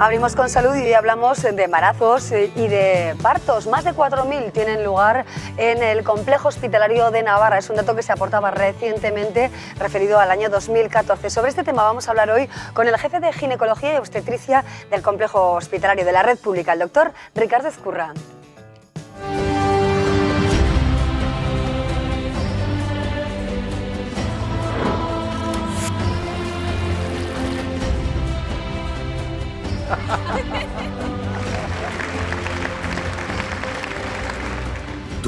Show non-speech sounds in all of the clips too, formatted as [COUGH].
Abrimos con salud y hablamos de embarazos eh, y de partos. Más de 4.000 tienen lugar en el complejo hospitalario de Navarra. Es un dato que se aportaba recientemente referido al año 2014. Sobre este tema vamos a hablar hoy con el jefe de ginecología y obstetricia del complejo hospitalario de la red pública, el doctor Ricardo Escurra.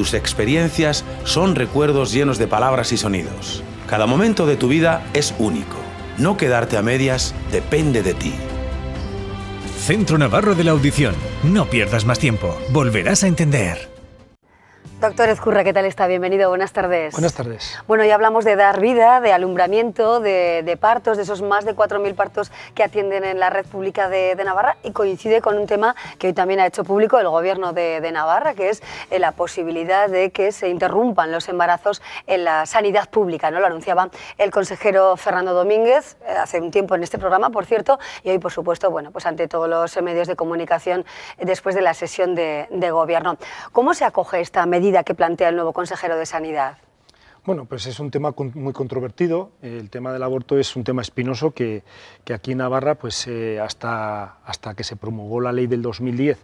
Tus experiencias son recuerdos llenos de palabras y sonidos. Cada momento de tu vida es único. No quedarte a medias depende de ti. Centro Navarro de la Audición. No pierdas más tiempo. Volverás a entender. Doctor Ezcurra, ¿qué tal está? Bienvenido, buenas tardes. Buenas tardes. Bueno, ya hablamos de dar vida, de alumbramiento, de, partos, de esos más de 4.000 partos que atienden en la red pública de, Navarra y coincide con un tema que hoy también ha hecho público el gobierno de, Navarra, que es eh, la posibilidad de que se interrumpan los embarazos en la sanidad pública. ¿no? Lo anunciaba el consejero Fernando Domínguez eh, hace un tiempo en este programa, por cierto, y hoy, por supuesto, bueno, pues ante todos los medios de comunicación eh, después de la sesión de gobierno. ¿Cómo se acoge esta medida? que plantea el nuevo consejero de Sanidad? Bueno, pues es un tema muy controvertido. El tema del aborto es un tema espinoso que, que aquí en Navarra, pues eh, hasta, hasta que se promulgó la ley del 2010,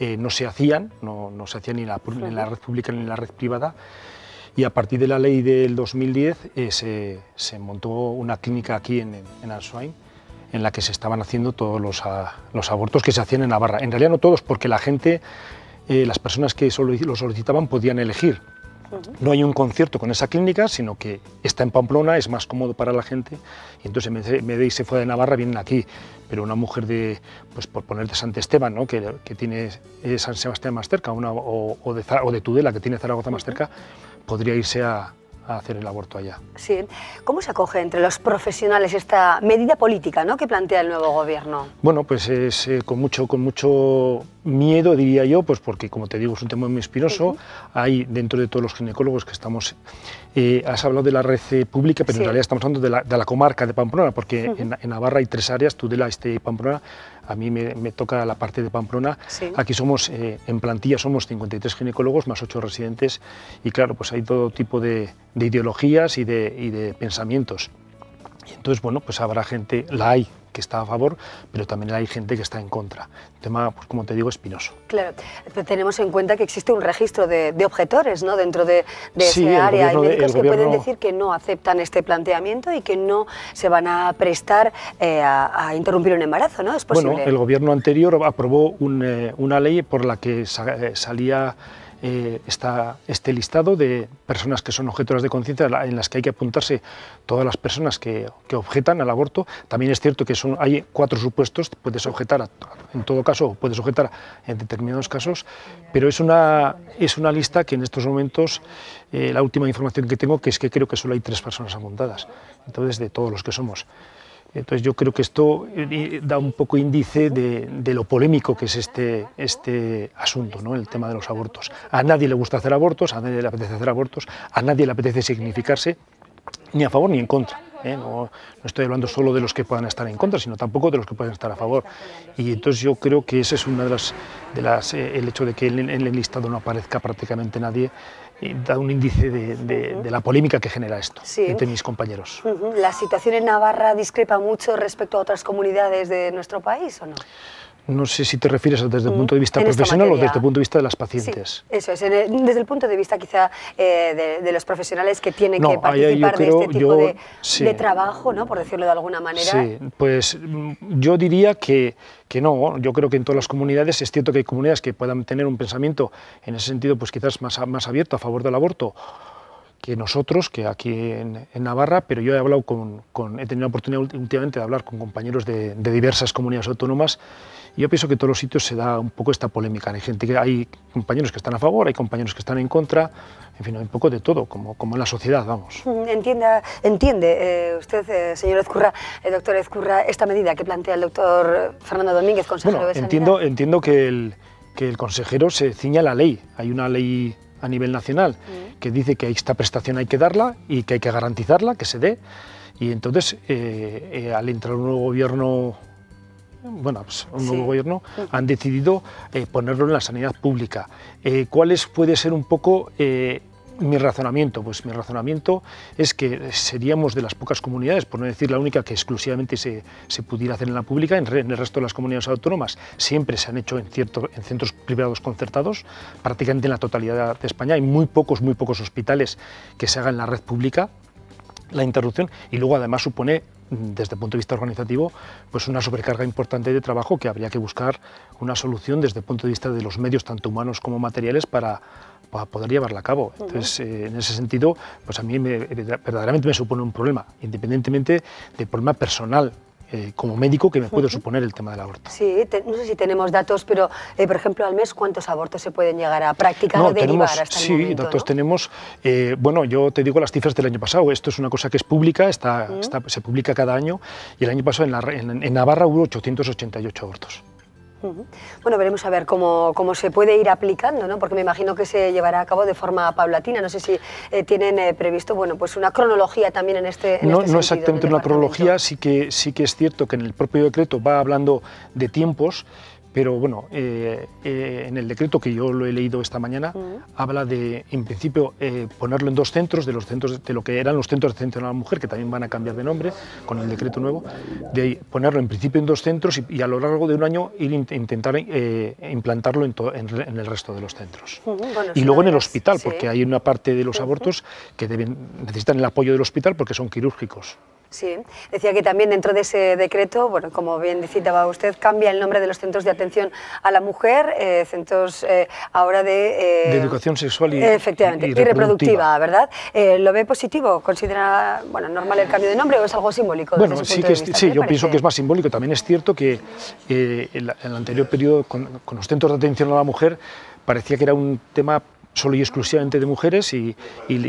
eh, no se hacían, no, no se hacían ni en la, república en la red pública ni en la red privada. Y a partir de la ley del 2010 eh, se, se, montó una clínica aquí en, en en la que se estaban haciendo todos los, ah, los abortos que se hacían en Navarra. En realidad no todos, porque la gente eh, las personas que lo solicitaban podían elegir. No hay un concierto con esa clínica, sino que está en Pamplona, es más cómodo para la gente. Y entonces de se fuera de Navarra, vienen aquí. Pero una mujer de, pues por ponerte San Esteban, ¿no? que, que, tiene eh, San Sebastián más cerca, o, de, o, de, Tudela, que tiene Zaragoza más cerca, podría irse a, a hacer el aborto allá. Sí. ¿Cómo se acoge entre los profesionales esta medida política ¿no? que plantea el nuevo gobierno? Bueno, pues es eh, con, mucho, con mucho miedo, diría yo, pues porque, como te digo, es un tema muy espinoso. Hay dentro de todos los ginecólogos que estamos eh, has hablado de la red eh, pública, pero en realidad estamos hablando de la, comarca de Pamplona, porque en, Navarra hay tres áreas, Tudela, Este y Pamplona. A mí me, toca la parte de Pamplona. Aquí somos, eh, en plantilla somos 53 ginecólogos más 8 residentes y claro, pues hay todo tipo de, ideologías y de, y de pensamientos. Y entonces, bueno, pues habrá gente, la hay, que está a favor, pero también hay gente que está en contra. Un tema, pues como te digo, espinoso. Claro, tenemos en cuenta que existe un registro de, objetores ¿no? dentro de, de área. Hay médicos que pueden decir que no aceptan este planteamiento y que no se van a prestar eh, a, interrumpir un embarazo, ¿no? ¿Es posible? Bueno, el gobierno anterior aprobó eh, una ley por la que eh, salía eh, está este listado de personas que son objetoras de conciencia en las que hay que apuntarse todas las personas que, objetan al aborto. También es cierto que son, hay cuatro supuestos, puedes objetar en todo caso, puedes objetar en determinados casos, pero es una, es una lista que en estos momentos, eh, la última información que tengo, que es que creo que solo hay tres personas apuntadas, entonces de todos los que somos. Entonces yo creo que esto eh, eh, da un poco índice de, lo polémico que es este, este asunto, el tema de los abortos. A nadie le gusta hacer abortos, a nadie le apetece hacer abortos, a nadie le apetece significarse, ni a favor ni en contra. ¿eh? no, estoy hablando solo de los que puedan estar en contra, sino tampoco de los que puedan estar a favor. Y entonces yo creo que ese es una de las, eh, el hecho de que en, el listado no aparezca prácticamente nadie eh, da un índice de, la polémica que genera esto entre mis compañeros. ¿La situación en Navarra discrepa mucho respecto a otras comunidades de nuestro país o no? No sé si te refieres desde el mm, punto de vista profesional o desde el punto de vista de las pacientes. eso es, desde el punto de vista quizá eh, de, los profesionales que tienen que participar de este tipo de, trabajo, ¿no? por decirlo de alguna manera. Sí, pues mm, yo diría que, que no, yo creo que en todas las comunidades es cierto que hay comunidades que puedan tener un pensamiento en ese sentido pues quizás más, más abierto a favor del aborto que nosotros, que aquí en, Navarra, pero yo he hablado con, he tenido la oportunidad últimamente de hablar con compañeros de, diversas comunidades autónomas y yo pienso que en todos los sitios se da un poco esta polémica. Hay gente que hay compañeros que están a favor, hay compañeros que están en contra, en fin, hay un poco de todo, como, como en la sociedad, vamos. Mm, entienda, entiende eh, usted, eh, señor Ezcurra, el eh, doctor Ezcurra, esta medida que plantea el doctor Fernando Domínguez, consejero bueno, de Sanidad. Entiendo, entiendo que el, que el consejero se ciña a la ley. Hay una ley a nivel nacional que dice que esta prestación hay que darla y que hay que garantizarla, que se dé. Y entonces, eh, eh, al entrar un nuevo gobierno, bueno, pues, un nuevo gobierno, han decidido eh, ponerlo en la sanidad pública. ¿Cuáles puede ser un poco mi razonamiento, pues mi razonamiento es que seríamos de las pocas comunidades, por no decir la única que exclusivamente se, pudiera hacer en la pública, en, el resto de las comunidades autónomas siempre se han hecho en, cierto, en centros privados concertados, prácticamente en la totalidad de España, hay muy pocos, muy pocos hospitales que se hagan en la red pública, la interrupción, y luego además supone desde el punto de vista organizativo, pues una sobrecarga importante de trabajo que habría que buscar una solución desde el punto de vista de los medios, tanto humanos como materiales, para, para poder llevarla a cabo. Entonces, eh, en ese sentido, pues a mí me, eh, verdaderamente me supone un problema, independientemente del problema personal eh, como médico que me puede suponer el tema del aborto. Sí, no sé si tenemos datos, pero por ejemplo al mes cuántos abortos se pueden llegar a practicar o derivar hasta el sí, datos tenemos. bueno, yo te digo las cifras del año pasado. Esto es una cosa que es pública, está, se publica cada año y el año pasado en Navarra hubo 888 abortos. Bueno, veremos a ver cómo, se puede ir aplicando, ¿no? porque me imagino que se llevará a cabo de forma paulatina. No sé si eh, tienen eh, previsto bueno, pues una cronología también en este, no, este no exactamente una cronología, sí que, sí que es cierto que en el propio decreto va hablando de tiempos, pero bueno, eh, eh, en el decreto que yo lo he leído esta mañana, habla de, en principio, eh, ponerlo en dos centros, de los centros de lo que eran los centros de atención a la mujer, que también van a cambiar de nombre con el decreto nuevo, de ponerlo en principio en dos centros y, a lo largo de un año ir intentar implantarlo en, el resto de los centros. y luego en el hospital, porque hay una parte de los abortos que necesitan el apoyo del hospital porque son quirúrgicos. Sí, decía que también dentro de ese decreto, bueno, como bien citaba usted, cambia el nombre de los centros de atención a la mujer, eh, centros eh, ahora eh, de... educación sexual y, efectivamente, reproductiva, ¿verdad? ¿Lo ve positivo? ¿Considera bueno, normal el cambio de nombre o es algo simbólico? Bueno, sí, yo pienso que es más simbólico. También es cierto que en el anterior periodo, con, con los centros de atención a la mujer, parecía que era un tema solo y exclusivamente de mujeres y,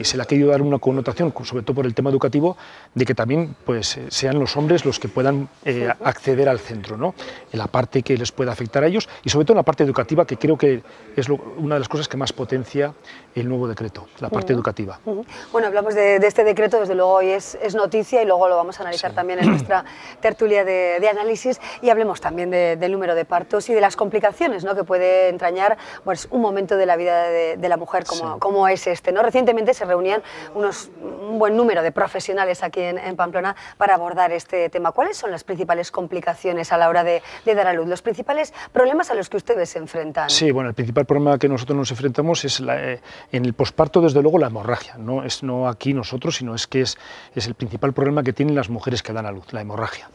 se le ha querido dar una connotación, sobre todo por el tema educativo, de que también pues, eh, sean los hombres los que puedan eh, acceder al centro, ¿no? en la parte que les pueda afectar a ellos y sobre todo en la parte educativa, que creo que es una de las cosas que más potencia el nuevo decreto, la parte educativa. Bueno, hablamos de, este decreto, desde luego hoy es, noticia y luego lo vamos a analizar también en nuestra [CLEARS THROAT] tertulia de, análisis y hablemos también del número de partos y de las complicaciones ¿no? que puede entrañar pues, un momento de la vida de, de la mujer como, es este. ¿no? Recientemente se reunían unos, un buen número de profesionales aquí en, Pamplona para abordar este tema. ¿Cuáles son las principales complicaciones a la hora de, dar a luz? ¿Los principales problemas a los que ustedes se enfrentan? Sí, bueno, el principal problema que nosotros nos enfrentamos es la, eh, en el posparto, desde luego, la hemorragia. No es no aquí nosotros, sino es que es, es el principal problema que tienen las mujeres que dan a luz, la hemorragia.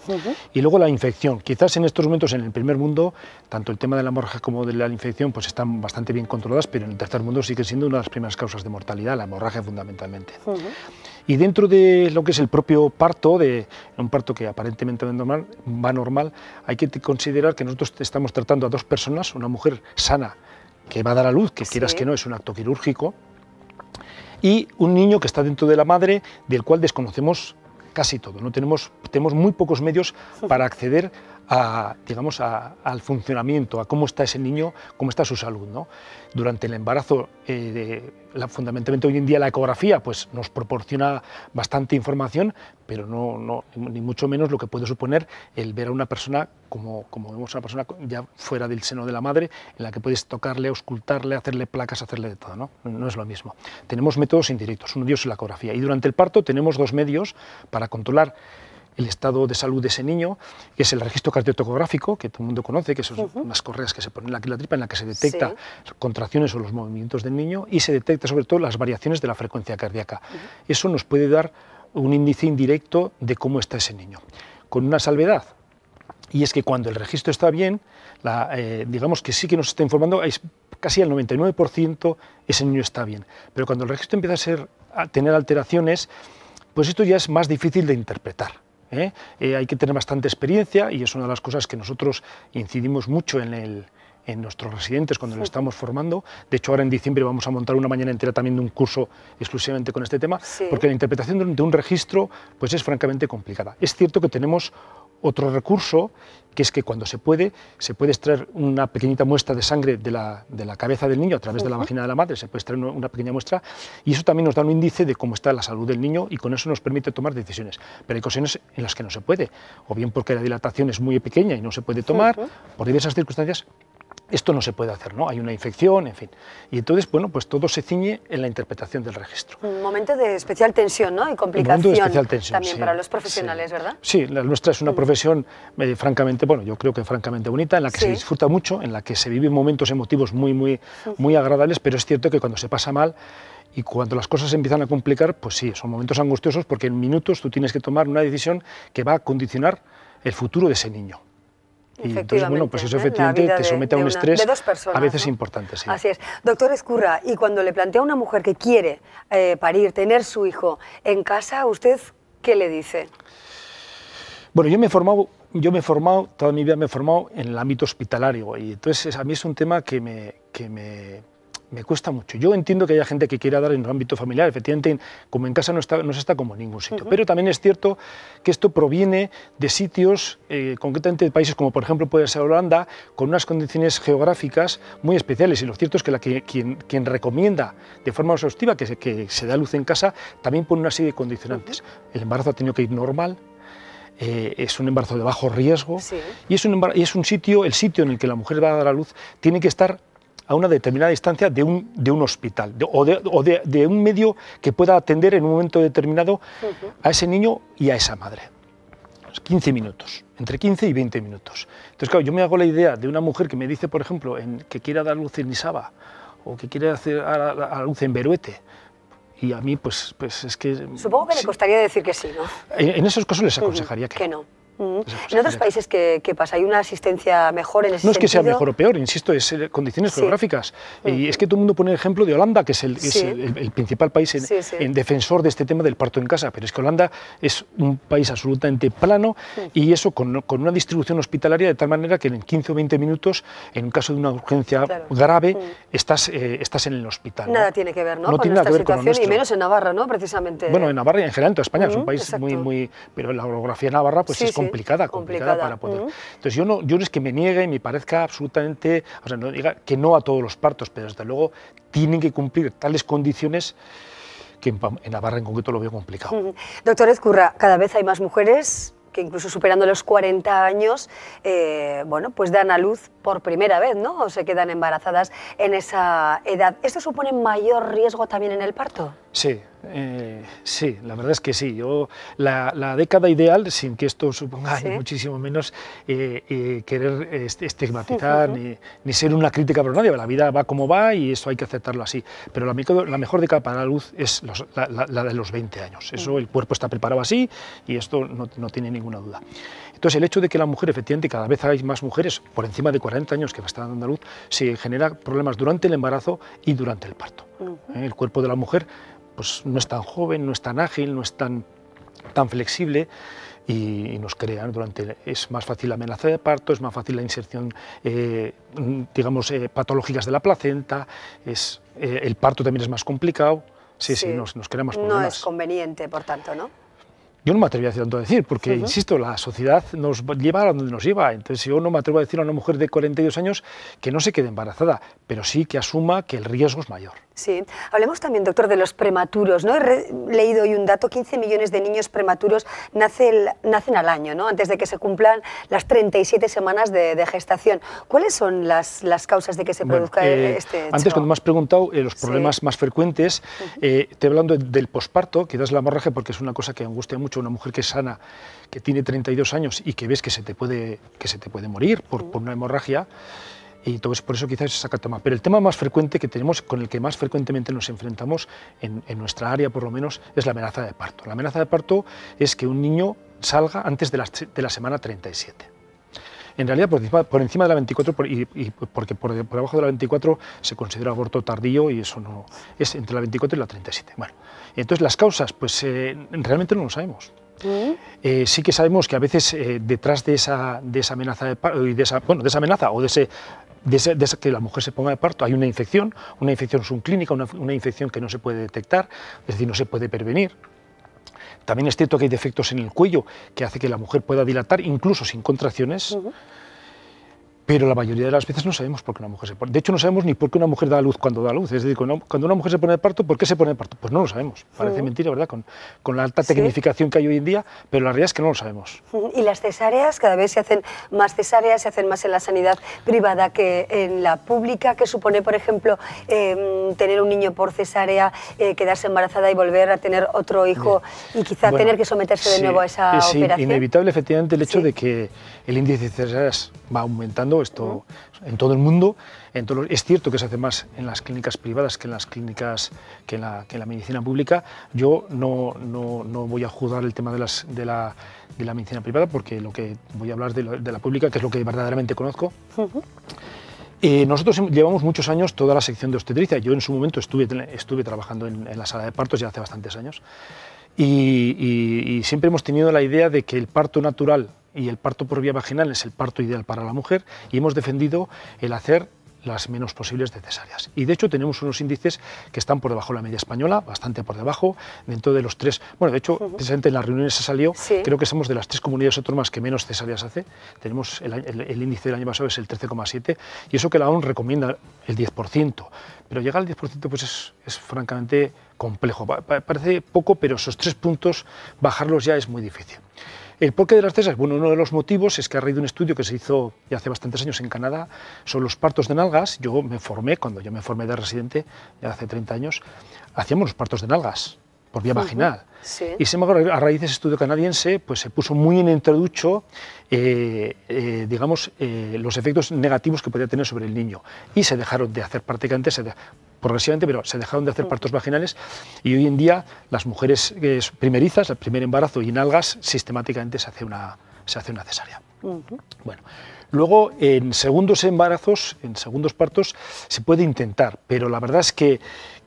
Y luego la infección. Quizás en estos momentos en el primer mundo, tanto el tema de la hemorragia como de la infección pues están bastante bien controladas, pero en el tercer mundo sigue siendo una de las primeras causas de mortalidad, la hemorragia fundamentalmente. Y dentro de lo que es el propio parto, de un parto que aparentemente va normal, hay que considerar que nosotros estamos tratando a dos personas, una mujer sana que va a dar a luz, que quieras que no, es un acto quirúrgico, y un niño que está dentro de la madre, del cual desconocemos casi todo. No tenemos, tenemos muy pocos medios para acceder digamos, al funcionamiento, a cómo está ese niño, cómo está su salud. ¿no? Durante el embarazo, eh, fundamentalmente hoy en día la ecografía pues, nos proporciona bastante información, pero no, ni mucho menos lo que puede suponer el ver a una persona como, como vemos a una persona ya fuera del seno de la madre, en la que puedes tocarle, auscultarle, hacerle placas, hacerle de todo. No, no es lo mismo. Tenemos métodos indirectos, uno de ellos es la ecografía. Y durante el parto tenemos dos medios para controlar el estado de salud de ese niño, que es el registro cardiotocográfico, que todo el mundo conoce, que son unas correas que se ponen en la tripa en la que se detecta contracciones o los movimientos del niño y se detecta sobre todo las variaciones de la frecuencia cardíaca. Eso nos puede dar un índice indirecto de cómo está ese niño. Con una salvedad, y es que cuando el registro está bien, eh, digamos que sí que nos está informando, es casi al 99% ese niño está bien. Pero cuando el registro empieza a, ser, a tener alteraciones, pues esto ya es más difícil de interpretar. ¿eh? Eh, hay que tener bastante experiencia y es una de las cosas que nosotros incidimos mucho en nuestros residentes cuando los estamos formando. De hecho, ahora en diciembre vamos a montar una mañana entera también de un curso exclusivamente con este tema, porque la interpretación de un registro pues es francamente complicada. Es cierto que tenemos otro recurso que es que cuando se puede, se puede extraer una pequeñita muestra de sangre de la, cabeza del niño a través de la vagina de la madre, se puede extraer una pequeña muestra y eso también nos da un índice de cómo está la salud del niño y con eso nos permite tomar decisiones. Pero hay ocasiones en las que no se puede, o bien porque la dilatación es muy pequeña y no se puede tomar, por diversas circunstancias, esto no se puede hacer, ¿no? Hay una infección, en fin. Y entonces, bueno, pues todo se ciñe en la interpretación del registro. Un momento de especial tensión, ¿no? Y complicación también para los profesionales, ¿verdad? Sí, la nuestra es una mm. profesión eh, francamente, bueno, yo creo que francamente bonita, en la que se disfruta mucho, en la que se viven momentos emotivos muy, muy, muy agradables, pero es cierto que cuando se pasa mal, y cuando las cosas empiezan a complicar, pues sí, son momentos angustiosos porque en minutos tú tienes que tomar una decisión que va a condicionar el futuro de ese niño. Y entonces, bueno, pues eso ¿eh? efectivamente te somete a un estrés a veces importante. Sí. Así es. Doctor Escurra, y cuando le plantea a una mujer que quiere eh, parir, tener su hijo en casa, ¿usted qué le dice? Bueno, yo me he formado, yo me he formado, toda mi vida me he formado en el ámbito hospitalario y entonces a mí es un tema que me, que me me cuesta mucho. Yo entiendo que haya gente que quiera dar en el ámbito familiar, efectivamente, como en casa no, está, no se está como en ningún sitio. Pero también es cierto que esto proviene de sitios, eh, concretamente de países como por ejemplo puede ser Holanda, con unas condiciones geográficas muy especiales. Y lo cierto es que, la quien, recomienda de forma exhaustiva que se, que se da luz en casa también pone una serie de condicionantes. El embarazo ha tenido que ir normal, eh, es un embarazo de bajo riesgo y, es un y es un sitio, el sitio en el que la mujer va a dar a luz tiene que estar a una determinada distancia de un, de un hospital o, de, o de, un medio que pueda atender en un momento determinado a ese niño y a esa madre. 15 minutos, entre 15 y 20 minutos. Entonces, claro, yo me hago la idea de una mujer que me dice, por ejemplo, que quiera dar luz en Isaba o que quiere hacer a, luz en Beruete, y a mí pues, pues es que... Supongo que le costaría decir que sí, ¿no? En, esos casos les mm, aconsejaría que, que, no. Pues, pues, ¿En otros países qué, pasa? ¿Hay una asistencia mejor en ese No es que sea mejor o peor, insisto, es eh, condiciones geográficas. Mm. Y es que todo el mundo pone el ejemplo de Holanda, que es el, principal país en, defensor de este tema del parto en casa. Pero es que Holanda es un país absolutamente plano mm. y eso con, una distribución hospitalaria de tal manera que en 15 o 20 minutos, en un caso de una urgencia grave, mm. eh, estás, en el hospital. Nada tiene que ver, ¿no? tiene nada que ver con y menos en Navarra, ¿no? Precisamente. Bueno, en Navarra y en general en España, es un país muy, muy... Pero la orografía navarra pues es complicada, complicada, para poder. Entonces yo no, yo es que me niegue y me parezca absolutamente, o sea, no diga que no a todos los partos, pero desde luego tienen que cumplir tales condiciones que en, Navarra en concreto lo veo complicado. Doctor Ezcurra, cada vez hay más mujeres que incluso superando los 40 años, eh, bueno, pues dan a luz por primera vez, ¿no? O se quedan embarazadas en esa edad. ¿Esto supone mayor riesgo también en el parto? Sí, eh, sí, la verdad es que sí. Yo la, década ideal, sin que esto suponga muchísimo menos eh, eh, querer estigmatizar ni, ser una crítica para nadie. La vida va como va y eso hay que aceptarlo así. Pero la, la mejor década para la luz es la, de los 20 años. Eso el cuerpo está preparado así y esto no, tiene ninguna duda. Entonces el hecho de que la mujer, efectivamente, cada vez hay más mujeres por encima de 40 años que están dando luz, se genera problemas durante el embarazo y durante el parto. El cuerpo de la mujer pues no es tan joven, no es tan ágil, no es tan, tan flexible y, nos crean durante... Es más fácil la amenaza de parto, es más fácil la inserción, eh, digamos, eh, patológicas de la placenta, es, eh, el parto también es más complicado. Sí, sí, nos, nos, más problemas. No es conveniente, por tanto, ¿no? Yo no me atrevo decir tanto a decir, porque, insisto, la sociedad nos lleva a donde nos lleva. Entonces, yo no me atrevo a decir a una mujer de 42 años que no se quede embarazada, pero sí que asuma que el riesgo es mayor. Sí. Hablemos también, doctor, de los prematuros. ¿no? He leído hoy un dato, 15 millones de niños prematuros nacen, nacen al año, ¿no? antes de que se cumplan las 37 semanas de, gestación. ¿Cuáles son las, las, causas de que se produzca eh, este Antes, cuando me has preguntado eh, los problemas más frecuentes, eh, estoy te hablando del posparto, que das la hemorragia porque es una cosa que me angustia mucho una mujer que es sana, que tiene 32 años y que ves que se te puede, que se te puede morir por, por una hemorragia. Y entonces por eso quizás se saca el tema. Pero el tema más frecuente que tenemos, con el que más frecuentemente nos enfrentamos en, nuestra área por lo menos, es la amenaza de parto. La amenaza de parto es que un niño salga antes de de la semana 37 en realidad por encima, por encima de la 24 y, porque por, debajo de la 24 se considera aborto tardío y eso no es entre la 24 y la 37. Bueno, entonces las causas, pues eh, realmente no lo sabemos. Eh, ¿Sí? que sabemos que a veces eh, detrás de esa, de esa amenaza de, de esa, bueno, de esa amenaza o de ese de, que la mujer se ponga de parto. Hay una infección, una infección subclínica, una infección que no se puede detectar, es decir, no se puede prevenir. También es cierto que hay defectos en el cuello que hace que la mujer pueda dilatar incluso sin contracciones. Pero la mayoría de las veces no sabemos por qué una mujer se pone. De hecho, no sabemos ni por qué una mujer da luz cuando da luz. Es decir, cuando una mujer se pone de parto, ¿por qué se pone de parto? Pues no lo sabemos. Parece mentira, ¿verdad? Con, la alta tecnificación que hay hoy en día, pero la realidad es que no lo sabemos. Y las cesáreas, cada vez se hacen más cesáreas, se hacen más en la sanidad privada que en la pública, que supone, por ejemplo, em, tener un niño por cesárea, eh, quedarse embarazada y volver a tener otro hijo y quizá tener que someterse de nuevo a esa operación. Es inevitable, efectivamente, el hecho de que el índice de cesáreas va aumentando, esto en todo el mundo. es cierto que se hace más en las clínicas privadas que en las clínicas, que en la, medicina pública. Yo no, voy a juzgar el tema de, las, de, la, medicina privada porque lo que voy a hablar de, la pública, que es lo que verdaderamente conozco. Eh, nosotros llevamos muchos años toda la sección de obstetricia. Yo en su momento estuve, estuve trabajando en, la sala de partos ya hace bastantes años. y, siempre hemos tenido la idea de que el parto natural y el parto por vía vaginal es el parto ideal para la mujer y hemos defendido el hacer las menos posibles de cesáreas... Y de hecho tenemos unos índices que están por debajo de la media española, bastante por debajo, dentro de los tres, bueno, de hecho, precisamente en las reuniones se salió, creo que somos de las tres comunidades autónomas que menos cesáreas hace, tenemos el, índice del año pasado es el 13,7, y eso que la ONU recomienda el 10%, pero llegar al 10% pues es, francamente complejo, parece poco, pero esos tres puntos bajarlos ya es muy difícil. El porqué de las cesas, bueno, uno de los motivos es que a raíz de un estudio que se hizo ya hace bastantes años en Canadá sobre los partos de nalgas, yo me formé, cuando yo me formé de residente, ya hace 30 años, hacíamos los partos de nalgas por vía vaginal. Y sin embargo, a raíz de ese estudio canadiense, pues se puso muy en entreducho, eh, eh, digamos, eh, los efectos negativos que podía tener sobre el niño. Y se dejaron de hacer prácticamente, progresivamente, pero se dejaron de hacer mm. partos vaginales y hoy en día las mujeres primerizas, el primer embarazo y en algas, sistemáticamente se hace una, se hace una cesárea. Bueno, luego en segundos embarazos, en segundos partos, se puede intentar, pero la verdad es que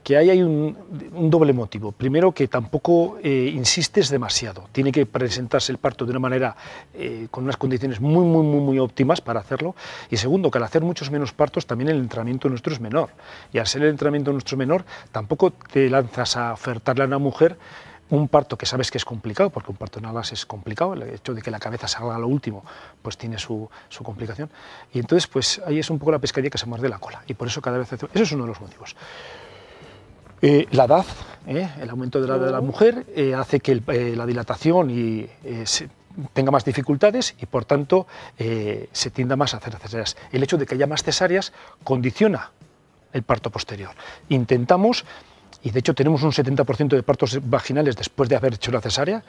que ahí hay un, doble motivo. Primero, que tampoco eh, insistes demasiado. Tiene que presentarse el parto de una manera eh, con unas condiciones muy, muy, muy, muy óptimas para hacerlo. Y segundo, que al hacer muchos menos partos, también el entrenamiento nuestro es menor. Y al ser el entrenamiento nuestro menor, tampoco te lanzas a ofertarle a una mujer un parto que sabes que es complicado, porque un parto en alas es complicado, el hecho de que la cabeza salga a lo último, pues tiene su, complicación. Y entonces, pues ahí es un poco la pescadilla que se muerde la cola. Y por eso cada vez... Eso es uno de los motivos. Eh, la edad, eh, el aumento de la edad de la mujer, eh, hace que la dilatación tenga más dificultades y por tanto se tienda más a hacer cesáreas. El hecho de que haya más cesáreas condiciona el parto posterior. Intentamos, y de hecho tenemos un 70% de partos vaginales después de haber hecho la cesárea,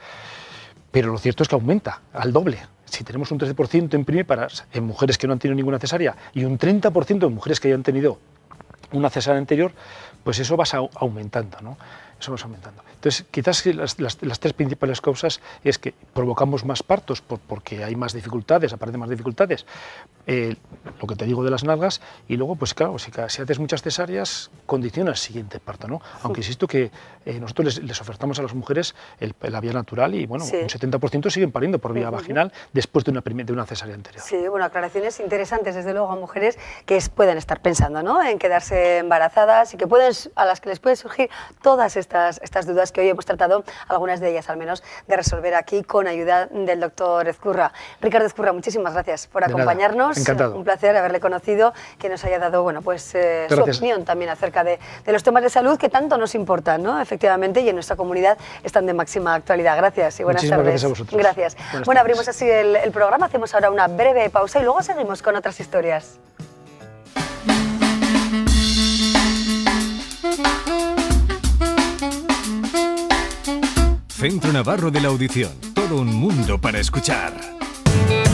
pero lo cierto es que aumenta al doble. Si tenemos un 13% en en mujeres que no han tenido ninguna cesárea y un 30% en mujeres que hayan tenido una cesárea anterior, pues eso vas aumentando. ¿no? aumentando. Entonces, quizás las, las, tres principales causas es que provocamos más partos por, porque hay más dificultades, aparecen más dificultades, eh, lo que te digo de las nalgas, y luego, pues claro, si, si haces muchas cesáreas, condiciona el siguiente parto, ¿no? Aunque insisto que eh, nosotros les, les, ofertamos a las mujeres el, la vía natural y, bueno, un 70% siguen pariendo por vía vaginal después de una, de una cesárea anterior. Sí, bueno, aclaraciones interesantes, desde luego, a mujeres que pueden estar pensando, ¿no?, en quedarse embarazadas y que pueden, a las que les puede surgir todas estas estas, dudas que hoy hemos tratado, algunas de ellas al menos, de resolver aquí con ayuda del doctor Ezcurra. Ricardo Ezcurra, muchísimas gracias por acompañarnos. Un placer haberle conocido, que nos haya dado bueno, pues, eh, su opinión también acerca de, los temas de salud que tanto nos importan, ¿no? efectivamente, y en nuestra comunidad están de máxima actualidad. Gracias y buenas tardes. Gracias bueno, abrimos así el, programa, hacemos ahora una breve pausa y luego seguimos con otras historias. Centro Navarro de la Audición. Todo un mundo para escuchar.